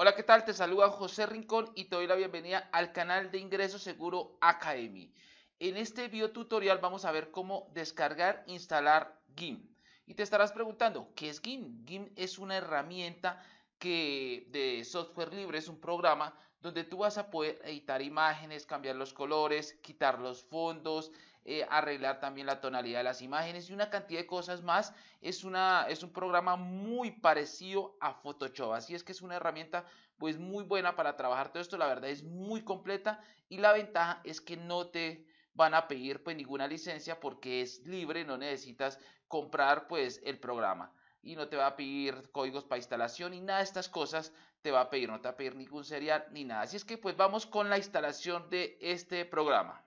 Hola, ¿qué tal? Te saluda José Rincón y te doy la bienvenida al canal de Ingreso Seguro Academy. En este video tutorial vamos a ver cómo descargar e instalar GIMP. Y te estarás preguntando, ¿qué es GIMP? GIMP es una herramienta que de software libre, es un programa donde tú vas a poder editar imágenes, cambiar los colores, quitar los fondos, eh, arreglar también la tonalidad de las imágenes y una cantidad de cosas más. Es, una, es un programa muy parecido a Photoshop, así es que es una herramienta pues muy buena para trabajar todo esto, la verdad es muy completa y la ventaja es que no te van a pedir pues ninguna licencia porque es libre, no necesitas comprar pues el programa y no te va a pedir códigos para instalación y nada de estas cosas te va a pedir, no te va a pedir ningún serial ni nada. Así es que pues vamos con la instalación de este programa.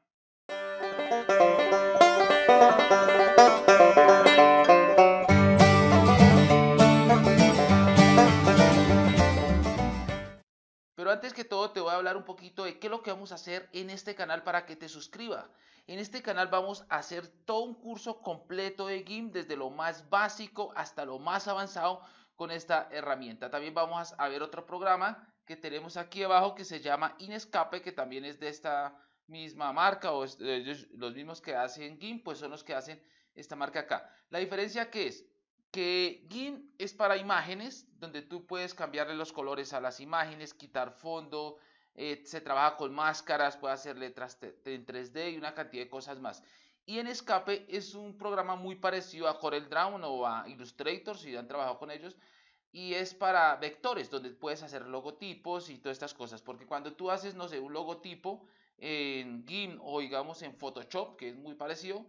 Pero antes que todo te voy a hablar un poquito de qué es lo que vamos a hacer en este canal para que te suscribas. En este canal vamos a hacer todo un curso completo de GIMP desde lo más básico hasta lo más avanzado con esta herramienta. También vamos a ver otro programa que tenemos aquí abajo que se llama Inescape que también es de esta misma marca o eh, los mismos que hacen GIMP, pues son los que hacen esta marca acá. La diferencia que es que GIMP es para imágenes, donde tú puedes cambiarle los colores a las imágenes, quitar fondo, eh, se trabaja con máscaras, puede hacer letras en 3D y una cantidad de cosas más. Y en Escape es un programa muy parecido a CorelDRAW o a Illustrator, si han trabajado con ellos, y es para vectores, donde puedes hacer logotipos y todas estas cosas, porque cuando tú haces, no sé, un logotipo, en GIMP o digamos en Photoshop, que es muy parecido,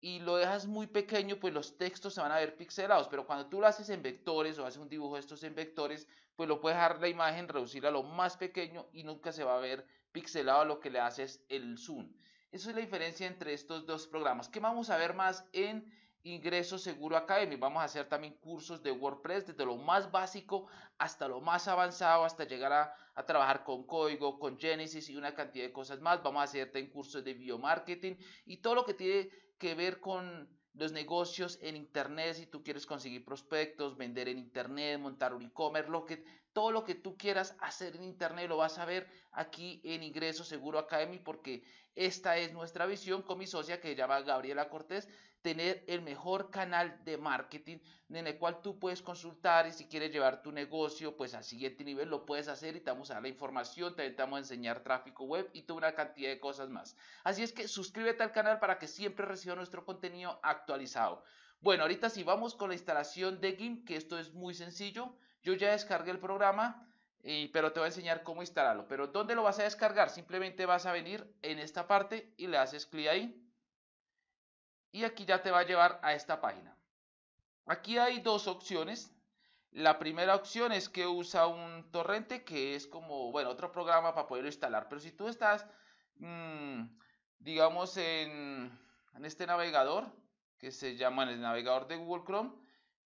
y lo dejas muy pequeño, pues los textos se van a ver pixelados, pero cuando tú lo haces en vectores o haces un dibujo de estos en vectores, pues lo puedes dejar la imagen, reducir a lo más pequeño y nunca se va a ver pixelado, lo que le haces el zoom. Esa es la diferencia entre estos dos programas. ¿Qué vamos a ver más en ingreso seguro academy. Vamos a hacer también cursos de WordPress desde lo más básico hasta lo más avanzado, hasta llegar a, trabajar con código, con Genesis y una cantidad de cosas más. Vamos a hacer también cursos de biomarketing y todo lo que tiene que ver con los negocios en internet, si tú quieres conseguir prospectos, vender en internet, montar un e-commerce, todo lo que tú quieras hacer en internet lo vas a ver aquí en Ingreso Seguro Academy porque esta es nuestra visión con mi socia que se llama Gabriela Cortés tener el mejor canal de marketing en el cual tú puedes consultar y si quieres llevar tu negocio pues al siguiente nivel lo puedes hacer y te vamos a dar la información, te vamos a enseñar tráfico web y toda una cantidad de cosas más. Así es que suscríbete al canal para que siempre reciba nuestro contenido actualizado. Bueno, ahorita sí vamos con la instalación de GIMP, que esto es muy sencillo. Yo ya descargué el programa, pero te voy a enseñar cómo instalarlo. Pero ¿dónde lo vas a descargar? Simplemente vas a venir en esta parte y le haces clic ahí y aquí ya te va a llevar a esta página. Aquí hay dos opciones. La primera opción es que usa un torrente que es como, bueno, otro programa para poderlo instalar. Pero si tú estás, mm, digamos, en, este navegador, que se llama el navegador de Google Chrome,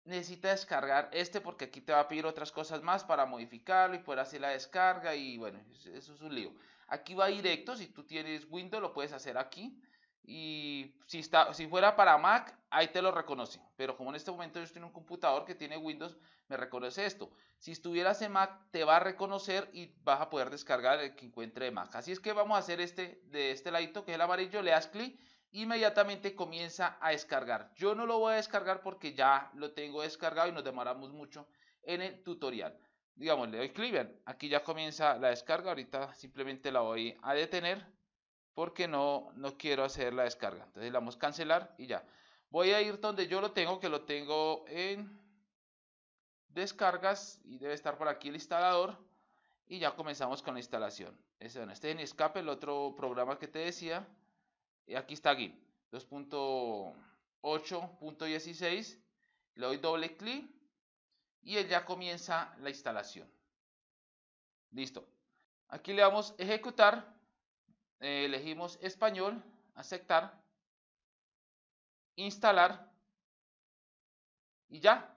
necesita descargar este porque aquí te va a pedir otras cosas más para modificarlo y poder hacer la descarga y bueno, eso es un lío. Aquí va directo, si tú tienes Windows lo puedes hacer aquí y si, está, si fuera para Mac, ahí te lo reconoce. Pero como en este momento yo estoy en un computador que tiene Windows, me reconoce esto. Si estuvieras en Mac, te va a reconocer y vas a poder descargar el que encuentre de Mac. Así es que vamos a hacer este de este ladito, que es el amarillo, le das clic, inmediatamente comienza a descargar. Yo no lo voy a descargar porque ya lo tengo descargado y nos demoramos mucho en el tutorial. Digamos, le doy clic, aquí ya comienza la descarga, ahorita simplemente la voy a detener porque no, no quiero hacer la descarga. Entonces le damos cancelar y ya. Voy a ir donde yo lo tengo, que lo tengo en descargas y debe estar por aquí el instalador y ya comenzamos con la instalación. Este, es en escape, el otro programa que te decía. Y aquí está GIMP 2.8.16. Le doy doble clic y él ya comienza la instalación. Listo. Aquí le damos ejecutar eh, elegimos español, aceptar, instalar y ya.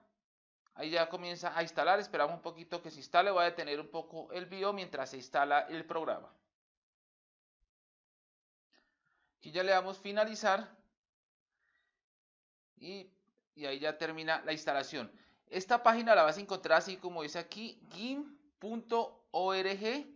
Ahí ya comienza a instalar, esperamos un poquito que se instale, voy a detener un poco el video mientras se instala el programa. Aquí ya le damos finalizar y, y ahí ya termina la instalación. Esta página la vas a encontrar así como dice aquí, gim.org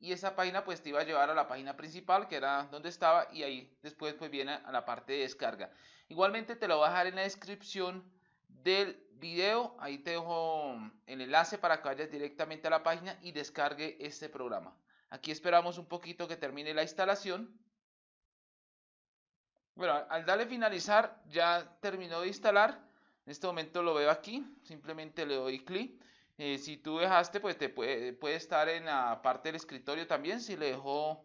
y esa página pues te iba a llevar a la página principal que era donde estaba y ahí después pues viene a la parte de descarga igualmente te lo voy a dejar en la descripción del video ahí te dejo mm, el enlace para que vayas directamente a la página y descargue este programa aquí esperamos un poquito que termine la instalación bueno al darle finalizar ya terminó de instalar en este momento lo veo aquí simplemente le doy clic eh, si tú dejaste, pues te puede, estar en la parte del escritorio también. Si le dejó,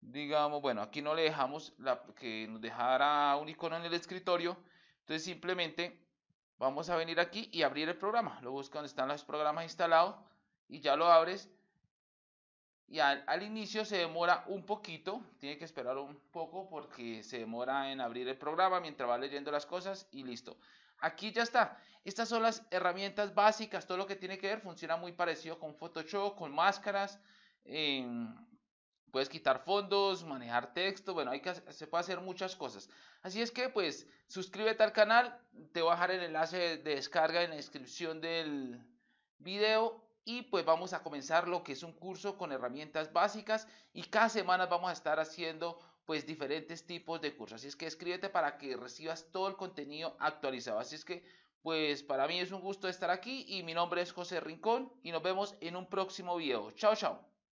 digamos, bueno, aquí no le dejamos la, que nos dejara un icono en el escritorio. Entonces simplemente vamos a venir aquí y abrir el programa. Lo busca donde están los programas instalados y ya lo abres y al, inicio se demora un poquito, tiene que esperar un poco porque se demora en abrir el programa mientras va leyendo las cosas y listo. Aquí ya está. Estas son las herramientas básicas, todo lo que tiene que ver funciona muy parecido con Photoshop, con máscaras. Em, puedes quitar fondos, manejar texto, bueno, hay que, se puede hacer muchas cosas. Así es que pues suscríbete al canal, te voy a dejar el enlace de descarga en la descripción del video y pues vamos a comenzar lo que es un curso con herramientas básicas y cada semana vamos a estar haciendo pues diferentes tipos de cursos. Así es que escríbete para que recibas todo el contenido actualizado. Así es que pues para mí es un gusto estar aquí y mi nombre es José Rincón y nos vemos en un próximo video. Chao, chao.